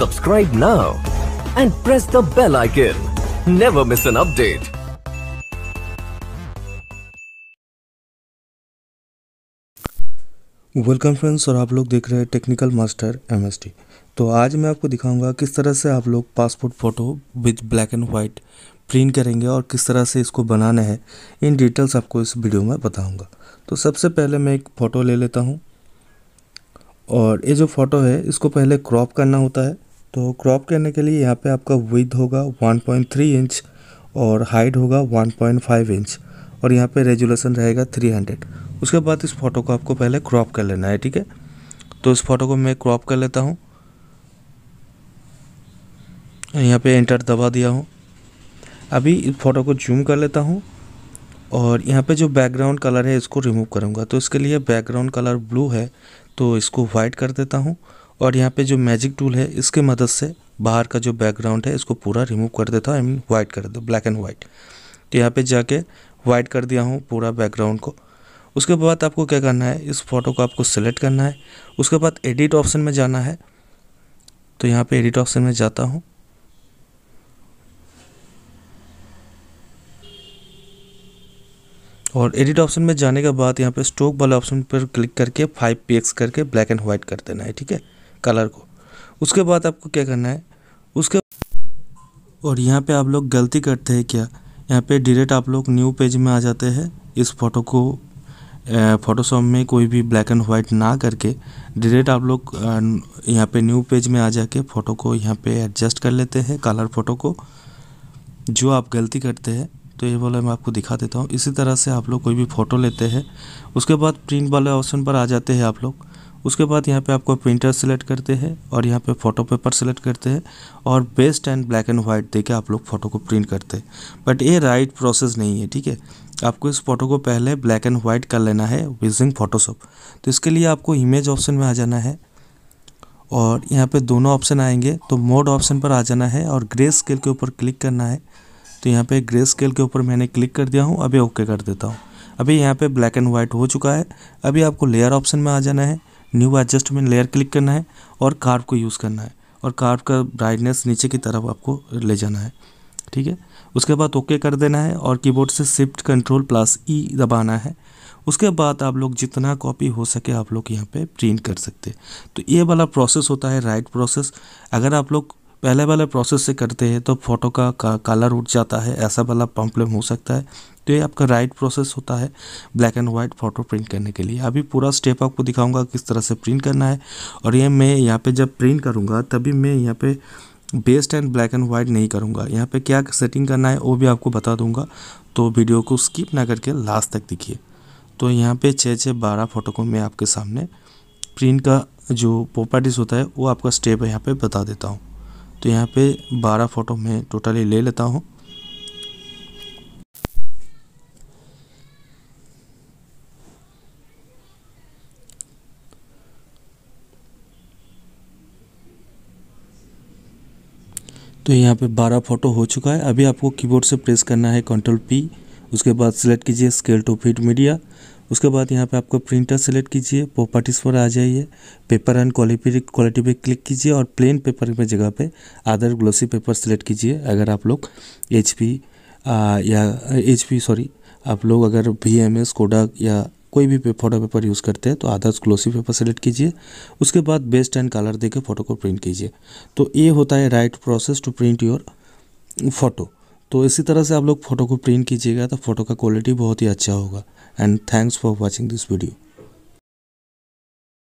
Subscribe now and press the bell icon. Never miss an update. Welcome friends और आप लोग देख रहे हैं टेक्निकल मास्टर एम तो आज मैं आपको दिखाऊंगा किस तरह से आप लोग passport photo with black and white print करेंगे और किस तरह से इसको बनाना है इन डिटेल्स आपको इस वीडियो में बताऊंगा तो सबसे पहले मैं एक फ़ोटो ले लेता हूं और ये जो फ़ोटो है इसको पहले क्रॉप करना होता है तो क्रॉप करने के लिए यहाँ पे आपका विथ होगा 1.3 इंच और हाइट होगा 1.5 इंच और यहाँ पे रेजुलेशन रहेगा 300 उसके बाद इस फोटो को आपको पहले क्रॉप कर लेना है ठीक है तो इस फोटो को मैं क्रॉप कर लेता हूँ यहाँ पे एंटर दबा दिया हूँ अभी इस फोटो को जूम कर लेता हूँ और यहाँ पे जो बैकग्राउंड कलर है इसको रिमूव करूँगा तो इसके लिए बैकग्राउंड कलर ब्लू है तो इसको वाइट कर देता हूँ और यहाँ पे जो मैजिक टूल है इसके मदद से बाहर का जो बैकग्राउंड है इसको पूरा रिमूव कर देता हूँ आई मीन वाइट कर देता ब्लैक एंड वाइट तो यहाँ पे जाके वाइट कर दिया हूँ पूरा बैकग्राउंड को उसके बाद आपको क्या करना है इस फोटो को आपको सेलेक्ट करना है उसके बाद एडिट ऑप्शन में जाना है तो यहाँ पे एडिट ऑप्शन में जाता हूँ और एडिट ऑप्शन में जाने के बाद यहाँ पे स्टोक वाले ऑप्शन पर क्लिक करके फाइव पी करके ब्लैक एंड वाइट कर देना है ठीक है कलर को उसके बाद आपको क्या करना है उसके और यहाँ पे आप लोग गलती करते हैं क्या यहाँ पे डायरेक्ट आप लोग न्यू पेज में आ जाते हैं इस फोटो को फ़ोटोशॉप में कोई भी ब्लैक एंड वाइट ना करके डायरेक्ट आप लोग यहाँ पे न्यू पेज में आ जाके फ़ोटो को यहाँ पे एडजस्ट कर लेते हैं कलर फ़ोटो को जो आप गलती करते हैं तो ये वाला मैं आपको दिखा देता हूँ इसी तरह से आप लोग कोई भी फ़ोटो लेते हैं उसके बाद प्रिंट वाले ऑप्शन पर आ जाते हैं आप लोग उसके बाद यहाँ पे आपको प्रिंटर सेलेक्ट करते हैं और यहाँ पे फोटो पेपर सेलेक्ट करते हैं और best and black and white दे के आप लोग फ़ोटो को प्रिंट करते हैं बट ये राइट प्रोसेस नहीं है ठीक है आपको इस फोटो को पहले ब्लैक एंड वाइट कर लेना है विजिंग फोटोशॉप तो इसके लिए आपको इमेज ऑप्शन में आ जाना है और यहाँ पर दोनों ऑप्शन आएंगे तो मोड ऑप्शन पर आ जाना है और ग्रे स्केल के ऊपर क्लिक करना है तो यहाँ पर ग्रे स्केल के ऊपर मैंने क्लिक कर दिया हूँ अभी ओके कर देता हूँ अभी यहाँ पे ब्लैक एंड वाइट हो चुका है अभी आपको लेयर ऑप्शन में आ जाना है न्यू एडजस्टमेंट लेयर क्लिक करना है और कार्व को यूज़ करना है और कार्व का ब्राइटनेस नीचे की तरफ आपको ले जाना है ठीक है उसके बाद ओके कर देना है और कीबोर्ड से शिफ्ट कंट्रोल प्लस ई दबाना है उसके बाद आप लोग जितना कॉपी हो सके आप लोग यहाँ पे प्रिंट कर सकते हैं तो ये वाला प्रोसेस होता है राइट प्रोसेस अगर आप लोग पहले वाला प्रोसेस से करते हैं तो फ़ोटो का, का कलर उठ जाता है ऐसा वाला प्रॉब्लम हो सकता है तो ये आपका राइट प्रोसेस होता है black and white photo print करने के लिए अभी पूरा स्टेप आपको दिखाऊंगा किस तरह से प्रिंट करना है और ये मैं यहाँ पे जब प्रिंट करूँगा तभी मैं यहाँ पे best and black and white नहीं करूँगा यहाँ पे क्या सेटिंग करना है वो भी आपको बता दूँगा तो वीडियो को स्किप ना करके लास्ट तक दिखिए तो यहाँ पर छः छः बारह फोटो को मैं आपके सामने प्रिंट का जो प्रॉपर्टीज़ होता है वो आपका स्टेप यहाँ पर बता देता हूँ तो यहाँ पे 12 फ़ोटो मैं टोटली ले लेता हूँ तो यहाँ पे 12 फ़ोटो हो चुका है अभी आपको कीबोर्ड से प्रेस करना है कंट्रोल पी उसके बाद सेलेक्ट कीजिए स्केल टू फिट मीडिया उसके बाद यहाँ पे आपको प्रिंटर सेलेक्ट कीजिए प्रॉपर्टीज़ पर आ जाइए पेपर एंड क्वालिटी क्वालिटी पे क्लिक कीजिए और प्लेन पेपर पे जगह पे अदर ग्लोसी पेपर सेलेक्ट कीजिए अगर आप लोग एच या एच सॉरी आप लोग अगर वी एम एस या कोई भी फोटो पेपर यूज़ करते हैं तो आधा ग्लोसी पेपर सेलेक्ट कीजिए उसके बाद बेस्ट एंड कलर देकर फ़ोटो को प्रिंट कीजिए तो ये होता है right process to print your photo तो इसी तरह से आप लोग फ़ोटो को प्रिंट कीजिएगा तो फ़ोटो का क्वालिटी बहुत ही अच्छा होगा and thanks for watching this video